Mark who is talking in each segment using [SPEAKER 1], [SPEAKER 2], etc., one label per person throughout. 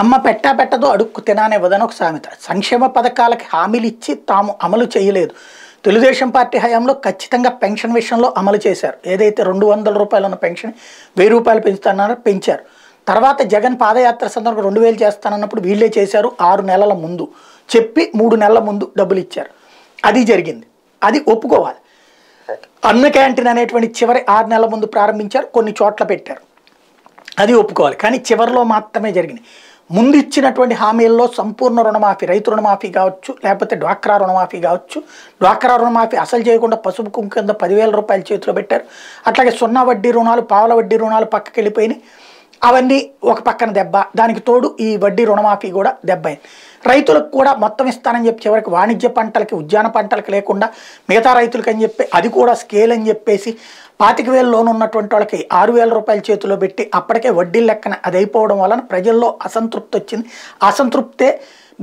[SPEAKER 1] అమ్మ పెట్టా పెట్టదు అడుక్కు తిననే వదన ఒక సామెత సంక్షేమ పథకాలకి హామీలు ఇచ్చి తాము అమలు చేయలేదు తెలుగుదేశం పార్టీ హయాంలో ఖచ్చితంగా పెన్షన్ విషయంలో అమలు చేశారు ఏదైతే రెండు వందల రూపాయలు ఉన్న పెన్షన్ వెయ్యి రూపాయలు పెంచుతానన్నారో పెంచారు తర్వాత జగన్ పాదయాత్ర సందర్భంగా రెండు వేలు చేస్తానన్నప్పుడు వీళ్ళే చేశారు ఆరు నెలల ముందు చెప్పి మూడు నెలల ముందు డబ్బులు ఇచ్చారు అది జరిగింది అది ఒప్పుకోవాలి అన్న క్యాంటీన్ అనేటువంటి చివరి ఆరు నెలల ముందు ప్రారంభించారు కొన్ని చోట్ల పెట్టారు అది ఒప్పుకోవాలి కానీ చివరిలో మాత్రమే జరిగింది ముందు ఇచ్చినటువంటి హామీల్లో సంపూర్ణ రుణమాఫీ రైతు రుణమాఫీ కావచ్చు లేకపోతే డ్వాక్రా రుణమాఫీ కావచ్చు డ్వాక్రా రుణమాఫీ అసలు చేయకుండా పసుపు కుంకు కింద పదివేల రూపాయలు చేతిలో పెట్టారు అట్లాగే సున్నా వడ్డీ రుణాలు పావల వడ్డీ రుణాలు పక్కకి వెళ్ళిపోయినాయి అవన్నీ ఒక పక్కన దెబ్బ దానికి తోడు ఈ వడ్డీ రుణమాఫీ కూడా దెబ్బైంది రైతులకు కూడా మొత్తం ఇస్తానని చెప్పి చివరికి వాణిజ్య పంటలకి ఉద్యాన పంటలకి లేకుండా మిగతా రైతులకి అని చెప్పి అది కూడా స్కేల్ అని చెప్పేసి పాతిక వేల లోన్ ఉన్నటువంటి వాళ్ళకి ఆరు వేల రూపాయల చేతిలో పెట్టి అప్పటికే వడ్డీ లెక్కన అది అయిపోవడం వలన ప్రజల్లో అసంతృప్తి వచ్చింది అసంతృప్తే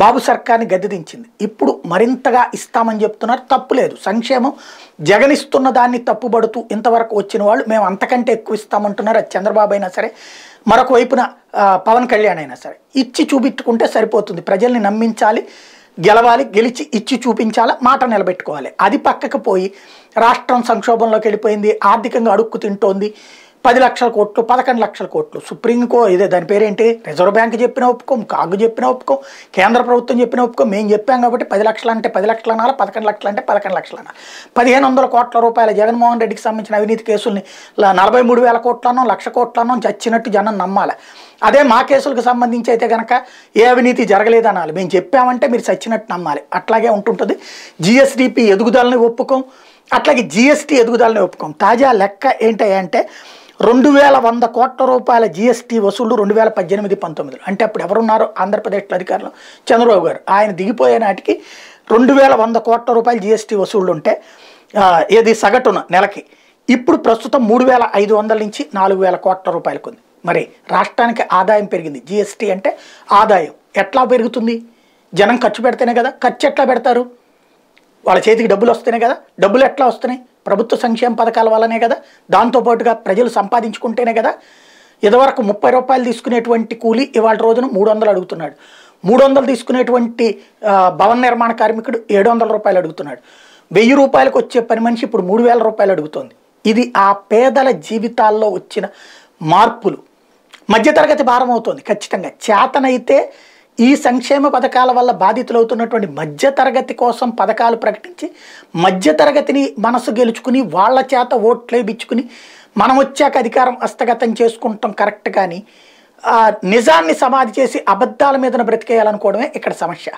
[SPEAKER 1] బాబు సర్కార్ని గద్దెదించింది ఇప్పుడు మరింతగా ఇస్తామని చెప్తున్నారు తప్పులేదు సంక్షేమం జగనిస్తున్న దాన్ని తప్పుబడుతూ ఇంతవరకు వచ్చిన వాళ్ళు మేము అంతకంటే ఎక్కువ ఇస్తామంటున్నారు అది చంద్రబాబు అయినా సరే మరొక వైపున పవన్ కళ్యాణ్ అయినా సరే ఇచ్చి చూపించుకుంటే సరిపోతుంది ప్రజల్ని నమ్మించాలి గెలవాలి గెలిచి ఇచ్చి చూపించాలా మాట నిలబెట్టుకోవాలి అది పక్కకు పోయి రాష్ట్రం సంక్షోభంలోకి వెళ్ళిపోయింది ఆర్థికంగా అడుక్కు తింటోంది పది లక్షల కోట్లు పదకొండు లక్షల కోట్లు సుప్రీం ఇదే దాని పేరేంటి రిజర్వ్ బ్యాంక్ చెప్పిన ఒప్పుకోం కాగు చెప్పిన ఒప్పుకోం కేంద్ర ప్రభుత్వం చెప్పిన ఒప్పుకోం మేము చెప్పాం కాబట్టి పది లక్షలు అంటే పది లక్షలు అనాలి పదకొండు లక్షలు అంటే పదకొండు లక్షలు అనాలి పదిహేను వందల కోట్ల రూపాయల జగన్మోహన్ రెడ్డికి సంబంధించిన అవినీతి కేసుల్ని నలభై మూడు వేల కోట్లను లక్ష కోట్లను చచ్చినట్టు జనం నమ్మాలి అదే మా కేసులకు సంబంధించి అయితే కనుక ఏ అవినీతి జరగలేదు అనాలి మేము చెప్పామంటే మీరు చచ్చినట్టు నమ్మాలి అట్లాగే ఉంటుంటుంది జిఎస్డిపి ఎదుగుదలని ఒప్పుకోం అట్లాగే జిఎస్టీ ఎదుగుదలని ఒప్పుకోం తాజా లెక్క ఏంటంటే రెండు వేల వంద కోట్ల రూపాయల జిఎస్టీ వసూళ్లు రెండు వేల పద్దెనిమిది పంతొమ్మిదిలో అంటే అప్పుడు ఎవరున్నారు ఆంధ్రప్రదేశ్లో అధికారులు చంద్రబాబు గారు ఆయన దిగిపోయే నాటికి రెండు వేల వంద కోట్ల రూపాయలు జిఎస్టీ వసూళ్లు ఉంటే ఏది సగటున నెలకి ఇప్పుడు ప్రస్తుతం మూడు వేల ఐదు వందల నుంచి నాలుగు వేల కోట్ల రూపాయలకు ఉంది మరి రాష్ట్రానికి ఆదాయం పెరిగింది జిఎస్టీ అంటే ఆదాయం ఎట్లా పెరుగుతుంది జనం ఖర్చు పెడితేనే కదా ఖర్చు ఎట్లా పెడతారు వాళ్ళ చేతికి డబ్బులు వస్తేనే కదా డబ్బులు ఎట్లా వస్తున్నాయి ప్రభుత్వ సంక్షేమ పథకాల వల్లనే కదా దాంతోపాటుగా ప్రజలు సంపాదించుకుంటేనే కదా ఇదివరకు ముప్పై రూపాయలు తీసుకునేటువంటి కూలీ ఇవాళ రోజున మూడు వందలు అడుగుతున్నాడు మూడు వందలు తీసుకునేటువంటి భవన నిర్మాణ కార్మికుడు ఏడు వందల రూపాయలు అడుగుతున్నాడు వెయ్యి రూపాయలకు వచ్చే పని మనిషి ఇప్పుడు మూడు వేల రూపాయలు అడుగుతోంది ఇది ఆ పేదల జీవితాల్లో వచ్చిన మార్పులు మధ్యతరగతి భారం అవుతుంది ఖచ్చితంగా చేతనైతే ఈ సంక్షేమ పథకాల వల్ల బాధితులవుతున్నటువంటి మధ్యతరగతి కోసం పథకాలు ప్రకటించి మధ్యతరగతిని మనసు గెలుచుకుని వాళ్ళ చేత ఓట్లేపించుకుని మనం వచ్చాక అధికారం హస్తగతం చేసుకుంటాం కరెక్ట్ కానీ నిజాన్ని సమాధి చేసి అబద్ధాల మీదన బ్రతికేయాలనుకోవడమే ఇక్కడ సమస్య